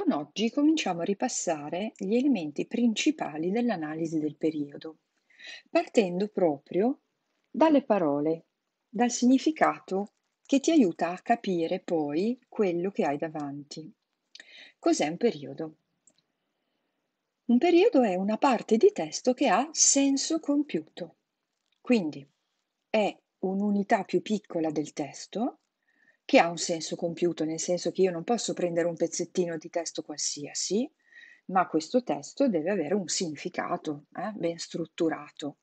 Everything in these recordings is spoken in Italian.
Con oggi cominciamo a ripassare gli elementi principali dell'analisi del periodo, partendo proprio dalle parole, dal significato che ti aiuta a capire poi quello che hai davanti. Cos'è un periodo? Un periodo è una parte di testo che ha senso compiuto, quindi è un'unità più piccola del testo che ha un senso compiuto, nel senso che io non posso prendere un pezzettino di testo qualsiasi, ma questo testo deve avere un significato eh, ben strutturato.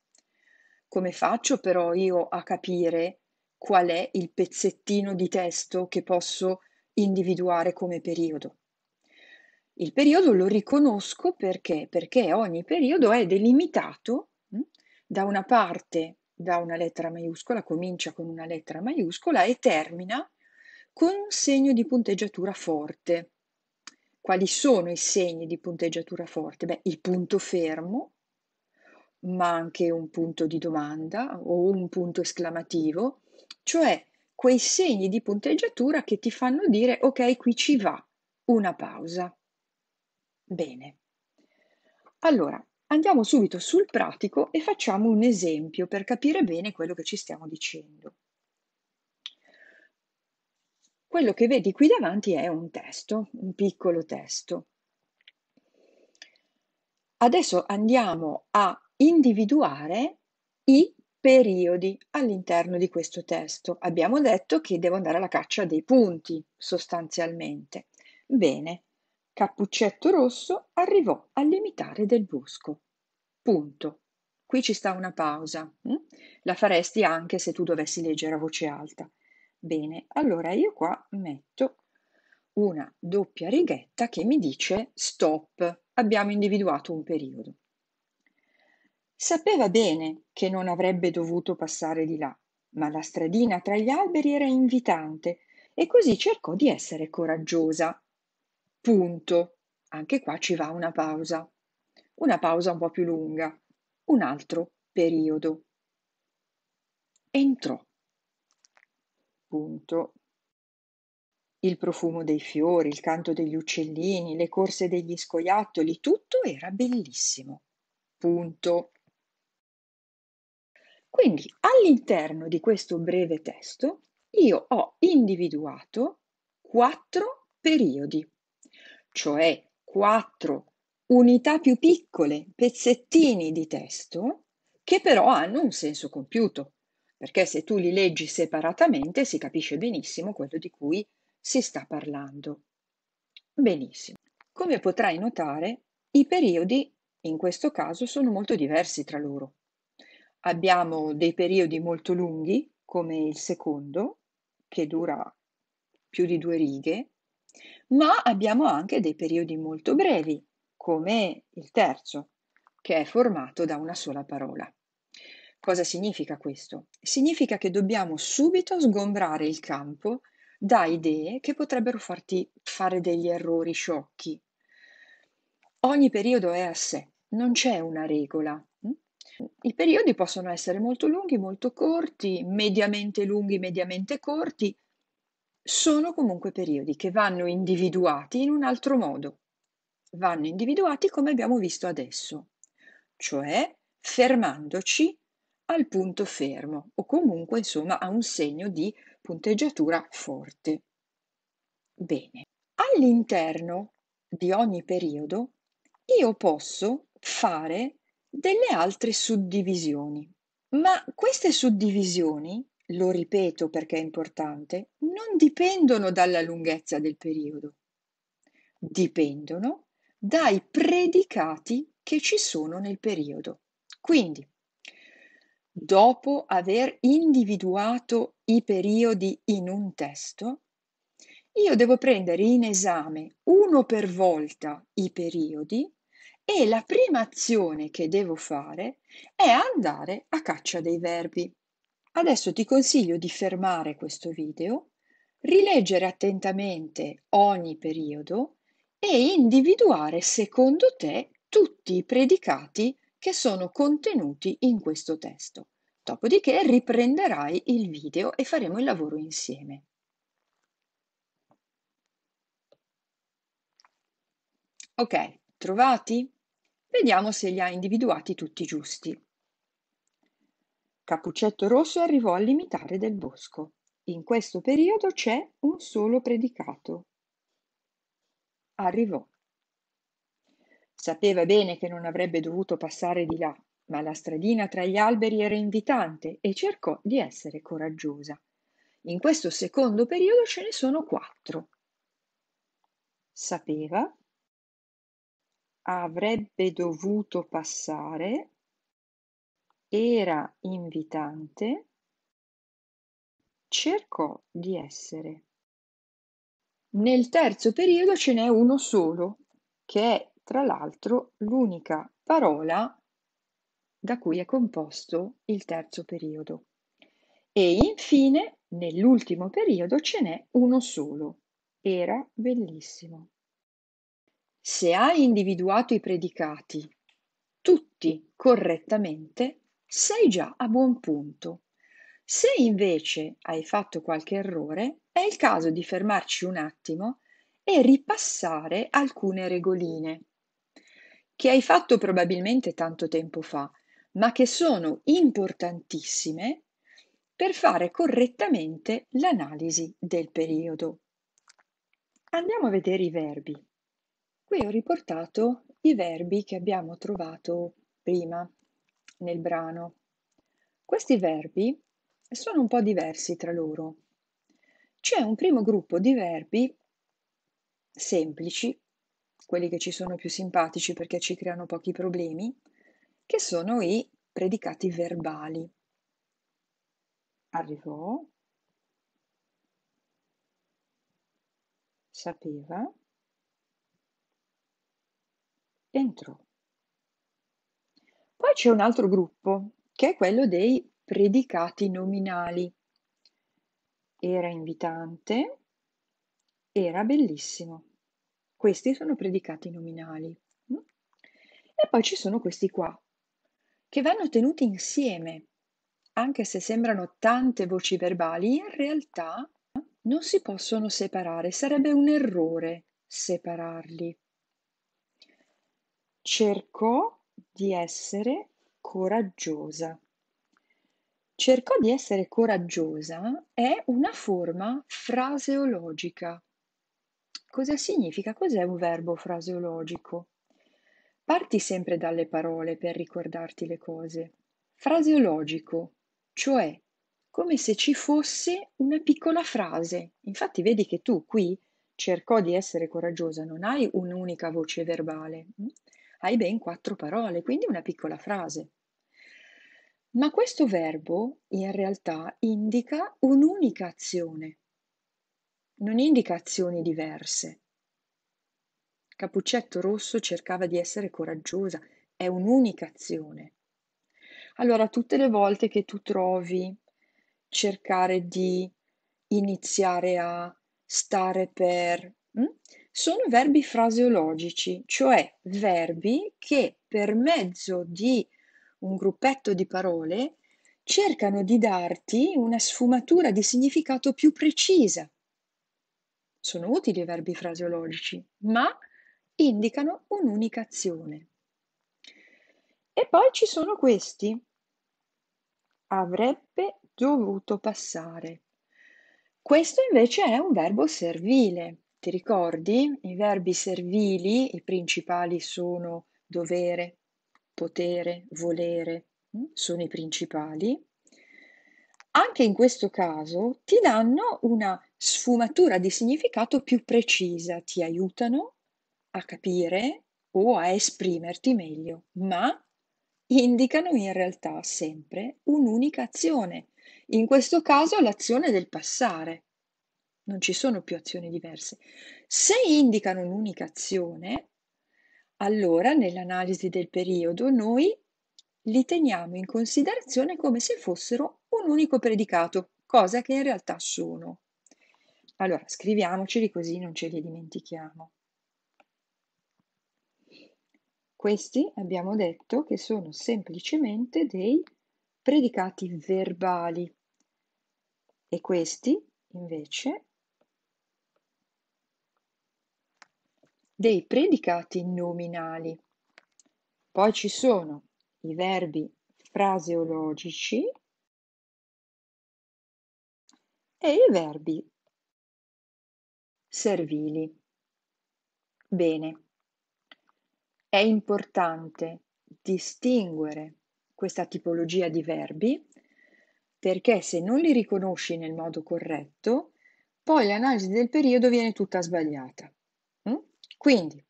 Come faccio però io a capire qual è il pezzettino di testo che posso individuare come periodo? Il periodo lo riconosco perché? Perché ogni periodo è delimitato mh, hm, da una parte, da una lettera maiuscola, comincia con una lettera maiuscola e termina con un segno di punteggiatura forte. Quali sono i segni di punteggiatura forte? Beh, il punto fermo, ma anche un punto di domanda o un punto esclamativo, cioè quei segni di punteggiatura che ti fanno dire ok, qui ci va, una pausa. Bene. Allora, andiamo subito sul pratico e facciamo un esempio per capire bene quello che ci stiamo dicendo. Quello che vedi qui davanti è un testo, un piccolo testo. Adesso andiamo a individuare i periodi all'interno di questo testo. Abbiamo detto che devo andare alla caccia dei punti, sostanzialmente. Bene, Cappuccetto Rosso arrivò al limitare del bosco. Punto. Qui ci sta una pausa. Hm? La faresti anche se tu dovessi leggere a voce alta. Bene, allora io qua metto una doppia righetta che mi dice stop, abbiamo individuato un periodo. Sapeva bene che non avrebbe dovuto passare di là, ma la stradina tra gli alberi era invitante e così cercò di essere coraggiosa. Punto. Anche qua ci va una pausa. Una pausa un po' più lunga. Un altro periodo. Entrò spunto. Il profumo dei fiori, il canto degli uccellini, le corse degli scoiattoli, tutto era bellissimo. Punto. Quindi all'interno di questo breve testo io ho individuato quattro periodi, cioè quattro unità più piccole, pezzettini di testo, che però hanno un senso compiuto perché se tu li leggi separatamente si capisce benissimo quello di cui si sta parlando. Benissimo. Come potrai notare, i periodi in questo caso sono molto diversi tra loro. Abbiamo dei periodi molto lunghi, come il secondo, che dura più di due righe, ma abbiamo anche dei periodi molto brevi, come il terzo, che è formato da una sola parola. Cosa significa questo? Significa che dobbiamo subito sgombrare il campo da idee che potrebbero farti fare degli errori sciocchi. Ogni periodo è a sé, non c'è una regola. I periodi possono essere molto lunghi, molto corti, mediamente lunghi, mediamente corti, sono comunque periodi che vanno individuati in un altro modo, vanno individuati come abbiamo visto adesso, cioè fermandoci al punto fermo o comunque insomma a un segno di punteggiatura forte. Bene, all'interno di ogni periodo io posso fare delle altre suddivisioni, ma queste suddivisioni, lo ripeto perché è importante, non dipendono dalla lunghezza del periodo, dipendono dai predicati che ci sono nel periodo. Quindi dopo aver individuato i periodi in un testo, io devo prendere in esame uno per volta i periodi e la prima azione che devo fare è andare a caccia dei verbi. Adesso ti consiglio di fermare questo video, rileggere attentamente ogni periodo e individuare secondo te tutti i predicati che sono contenuti in questo testo. Dopodiché riprenderai il video e faremo il lavoro insieme. Ok, trovati? Vediamo se li ha individuati tutti giusti. Cappuccetto Rosso arrivò al limitare del bosco. In questo periodo c'è un solo predicato. Arrivò. Sapeva bene che non avrebbe dovuto passare di là, ma la stradina tra gli alberi era invitante e cercò di essere coraggiosa. In questo secondo periodo ce ne sono quattro. Sapeva, avrebbe dovuto passare, era invitante, cercò di essere. Nel terzo periodo ce n'è uno solo, che è tra l'altro l'unica parola da cui è composto il terzo periodo. E infine, nell'ultimo periodo ce n'è uno solo. Era bellissimo. Se hai individuato i predicati, tutti correttamente, sei già a buon punto. Se invece hai fatto qualche errore, è il caso di fermarci un attimo e ripassare alcune regoline che hai fatto probabilmente tanto tempo fa, ma che sono importantissime per fare correttamente l'analisi del periodo. Andiamo a vedere i verbi. Qui ho riportato i verbi che abbiamo trovato prima nel brano. Questi verbi sono un po' diversi tra loro. C'è un primo gruppo di verbi semplici quelli che ci sono più simpatici perché ci creano pochi problemi, che sono i predicati verbali. Arrivò, sapeva, entrò. Poi c'è un altro gruppo, che è quello dei predicati nominali. Era invitante, era bellissimo. Questi sono predicati nominali. E poi ci sono questi qua, che vanno tenuti insieme. Anche se sembrano tante voci verbali, in realtà non si possono separare, sarebbe un errore separarli. Cercò di essere coraggiosa. Cercò di essere coraggiosa è una forma fraseologica Cosa significa? Cos'è un verbo fraseologico? Parti sempre dalle parole per ricordarti le cose. Fraseologico, cioè come se ci fosse una piccola frase. Infatti vedi che tu qui cercò di essere coraggiosa, non hai un'unica voce verbale, mm? hai ben quattro parole, quindi una piccola frase. Ma questo verbo in realtà indica un'unica azione non indica azioni diverse. Capuccetto Rosso cercava di essere coraggiosa, è un'unica azione. Allora, tutte le volte che tu trovi cercare di iniziare a stare per, mh? Hm? sono verbi fraseologici, cioè verbi che per mezzo di un gruppetto di parole cercano di darti una sfumatura di significato più precisa. Sono utili i verbi fraseologici, ma indicano un'unica azione. E poi ci sono questi. Avrebbe dovuto passare. Questo invece è un verbo servile. Ti ricordi? I verbi servili, i principali sono dovere, potere, volere, mm, sono i principali. Anche in questo caso ti danno una sfumatura di significato più precisa, ti aiutano a capire o a esprimerti meglio, ma indicano in realtà sempre un'unica azione, in questo caso l'azione del passare. Non ci sono più azioni diverse. Se indicano un'unica azione, allora nell'analisi del periodo noi li teniamo in considerazione come se fossero un unico predicato, cosa che in realtà sono. Allora, scriviamoceli così non ce li dimentichiamo. Questi abbiamo detto che sono semplicemente dei predicati verbali e questi invece dei predicati nominali. Poi ci sono i verbi fraseologici e i verbi servili. Bene, è importante distinguere questa tipologia di verbi perché se non li riconosci nel modo corretto, poi l'analisi del periodo viene tutta sbagliata. Mm? Quindi,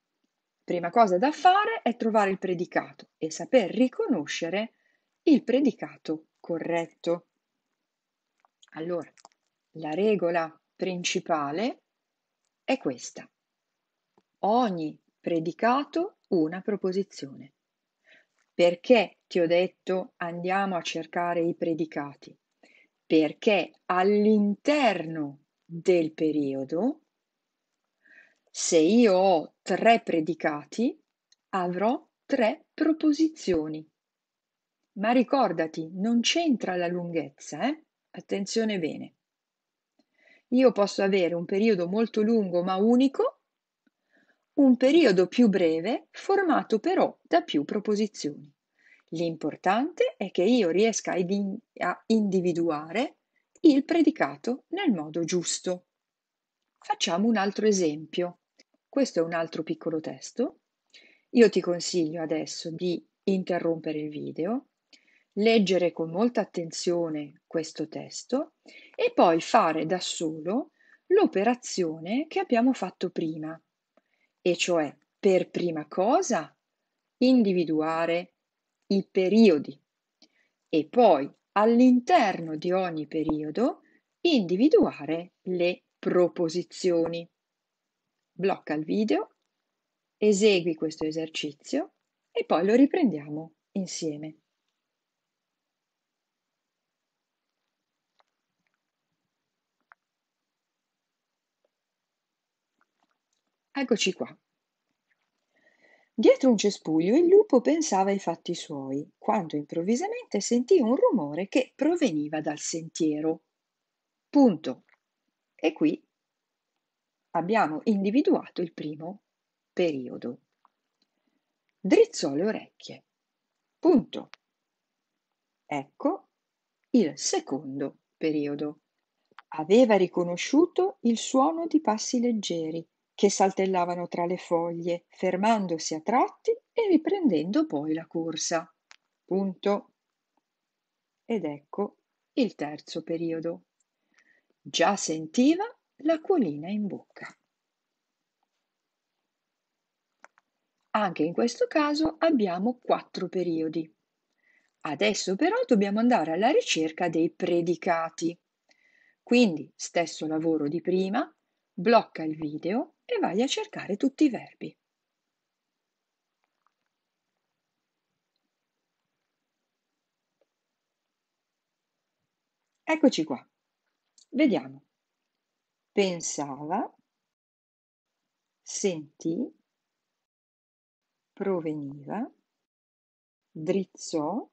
prima cosa da fare è trovare il predicato e saper riconoscere il predicato corretto. Allora, la regola principale è questa. Ogni predicato una proposizione. Perché ti ho detto andiamo a cercare i predicati? Perché all'interno del periodo, se io ho tre predicati, avrò tre proposizioni. Ma ricordati, non c'entra la lunghezza, eh? Attenzione bene io posso avere un periodo molto lungo ma unico, un periodo più breve formato però da più proposizioni. L'importante è che io riesca a individuare il predicato nel modo giusto. Facciamo un altro esempio. Questo è un altro piccolo testo. Io ti consiglio adesso di interrompere il video leggere con molta attenzione questo testo e poi fare da solo l'operazione che abbiamo fatto prima, e cioè per prima cosa individuare i periodi e poi all'interno di ogni periodo individuare le proposizioni. Blocca il video, esegui questo esercizio e poi lo riprendiamo insieme. Eccoci qua. Dietro un cespuglio il lupo pensava ai fatti suoi, quando improvvisamente sentì un rumore che proveniva dal sentiero. Punto. E qui abbiamo individuato il primo periodo. Drizzò le orecchie. Punto. Ecco il secondo periodo. Aveva riconosciuto il suono di passi leggeri che saltellavano tra le foglie, fermandosi a tratti e riprendendo poi la corsa. Punto. Ed ecco il terzo periodo. Già sentiva l'acquolina in bocca. Anche in questo caso abbiamo quattro periodi. Adesso però dobbiamo andare alla ricerca dei predicati. Quindi stesso lavoro di prima, blocca il video e vai a cercare tutti i verbi. Eccoci qua. Vediamo. Pensava, sentì, proveniva, drizzò,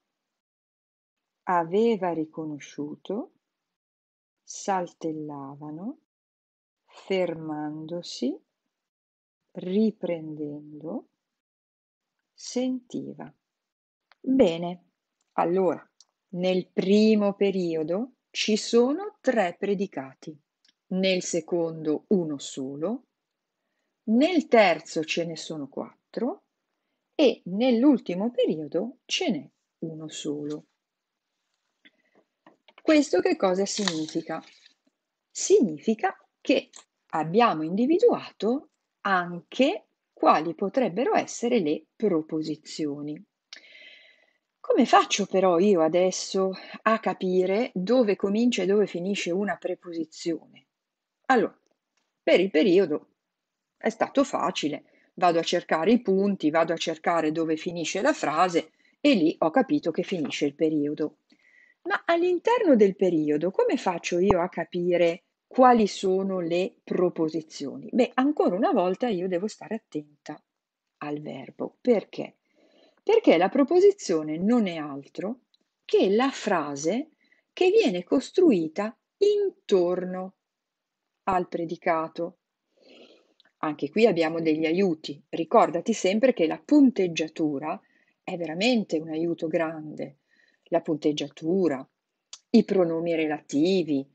aveva riconosciuto, saltellavano, fermandosi, riprendendo, sentiva. Bene, allora, nel primo periodo ci sono tre predicati, nel secondo uno solo, nel terzo ce ne sono quattro e nell'ultimo periodo ce n'è uno solo. Questo che cosa significa? Significa che abbiamo individuato anche quali potrebbero essere le proposizioni. Come faccio però io adesso a capire dove comincia e dove finisce una preposizione? Allora, per il periodo è stato facile, vado a cercare i punti, vado a cercare dove finisce la frase e lì ho capito che finisce il periodo. Ma all'interno del periodo come faccio io a capire quali sono le proposizioni? Beh, ancora una volta io devo stare attenta al verbo. Perché? Perché la proposizione non è altro che la frase che viene costruita intorno al predicato. Anche qui abbiamo degli aiuti. Ricordati sempre che la punteggiatura è veramente un aiuto grande. La punteggiatura, i pronomi relativi,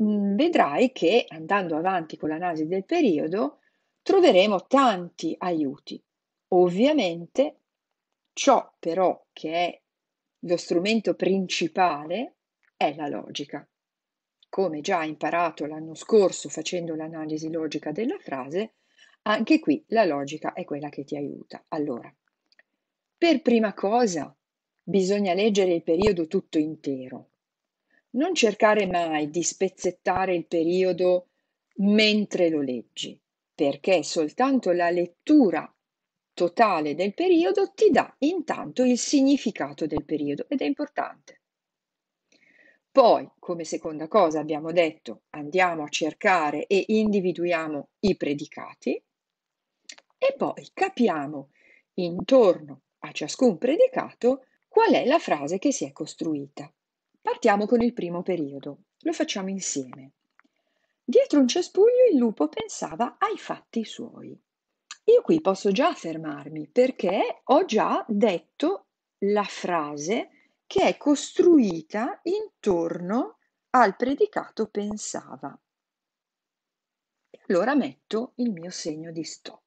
Mm, vedrai che andando avanti con l'analisi del periodo troveremo tanti aiuti. Ovviamente ciò però che è lo strumento principale è la logica. Come già imparato l'anno scorso facendo l'analisi logica della frase, anche qui la logica è quella che ti aiuta. Allora, per prima cosa bisogna leggere il periodo tutto intero. Non cercare mai di spezzettare il periodo mentre lo leggi, perché soltanto la lettura totale del periodo ti dà intanto il significato del periodo ed è importante. Poi, come seconda cosa, abbiamo detto andiamo a cercare e individuiamo i predicati e poi capiamo intorno a ciascun predicato qual è la frase che si è costruita. Partiamo con il primo periodo, lo facciamo insieme. Dietro un cespuglio il lupo pensava ai fatti suoi. Io qui posso già fermarmi perché ho già detto la frase che è costruita intorno al predicato pensava. Allora metto il mio segno di stop.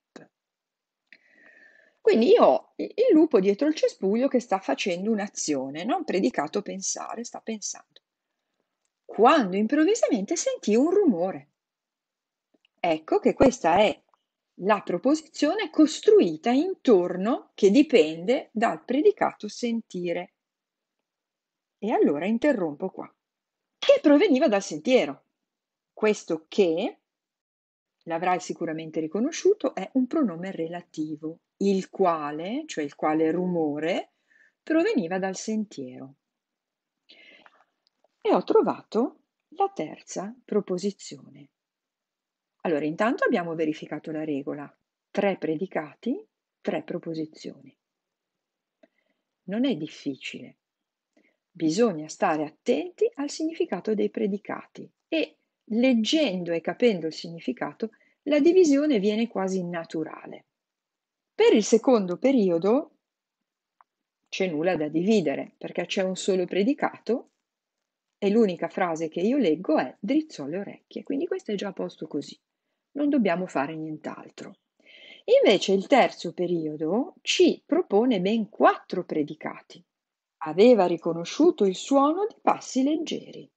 Quindi io ho il lupo dietro il cespuglio che sta facendo un'azione, non predicato pensare, sta pensando. Quando improvvisamente sentì un rumore. Ecco che questa è la proposizione costruita intorno che dipende dal predicato sentire. E allora interrompo qua. Che proveniva dal sentiero. Questo che l'avrai sicuramente riconosciuto, è un pronome relativo, il quale, cioè il quale rumore, proveniva dal sentiero. E ho trovato la terza proposizione. Allora, intanto abbiamo verificato la regola. Tre predicati, tre proposizioni. Non è difficile. Bisogna stare attenti al significato dei predicati e leggendo e capendo il significato, la divisione viene quasi naturale. Per il secondo periodo c'è nulla da dividere perché c'è un solo predicato e l'unica frase che io leggo è drizzò le orecchie, quindi questo è già a posto così, non dobbiamo fare nient'altro. Invece il terzo periodo ci propone ben quattro predicati. Aveva riconosciuto il suono di passi leggeri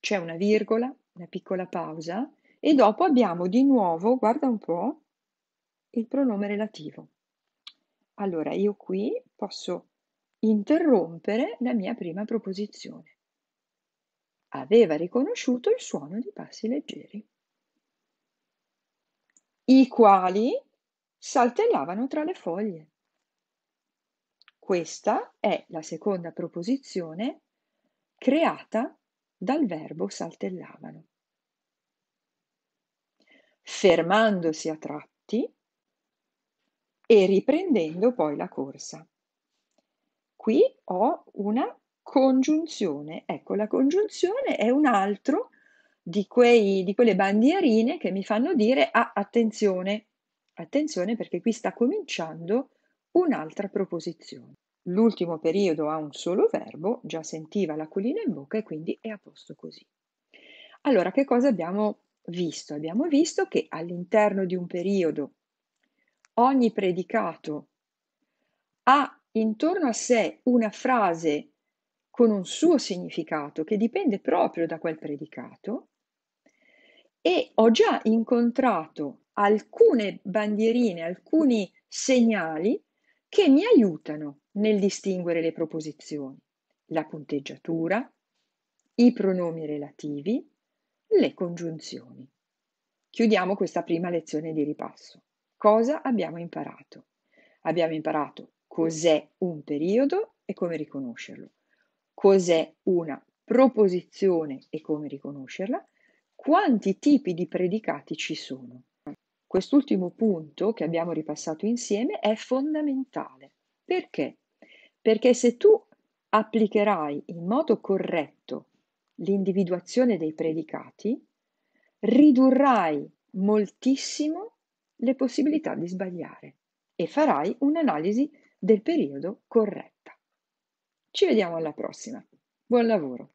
c'è una virgola, una piccola pausa e dopo abbiamo di nuovo, guarda un po', il pronome relativo. Allora io qui posso interrompere la mia prima proposizione. Aveva riconosciuto il suono di passi leggeri, i quali saltellavano tra le foglie. Questa è la seconda proposizione creata dal verbo saltellavano. Fermandosi a tratti e riprendendo poi la corsa. Qui ho una congiunzione. Ecco, la congiunzione è un altro di, quei, di quelle bandierine che mi fanno dire ah, attenzione, attenzione perché qui sta cominciando un'altra proposizione l'ultimo periodo ha un solo verbo, già sentiva l'aquilina in bocca e quindi è a posto così. Allora, che cosa abbiamo visto? Abbiamo visto che all'interno di un periodo ogni predicato ha intorno a sé una frase con un suo significato che dipende proprio da quel predicato e ho già incontrato alcune bandierine, alcuni segnali che mi aiutano nel distinguere le proposizioni, la punteggiatura, i pronomi relativi, le congiunzioni. Chiudiamo questa prima lezione di ripasso. Cosa abbiamo imparato? Abbiamo imparato cos'è un periodo e come riconoscerlo, cos'è una proposizione e come riconoscerla, quanti tipi di predicati ci sono. Quest'ultimo punto che abbiamo ripassato insieme è fondamentale perché perché se tu applicherai in modo corretto l'individuazione dei predicati, ridurrai moltissimo le possibilità di sbagliare e farai un'analisi del periodo corretta. Ci vediamo alla prossima. Buon lavoro!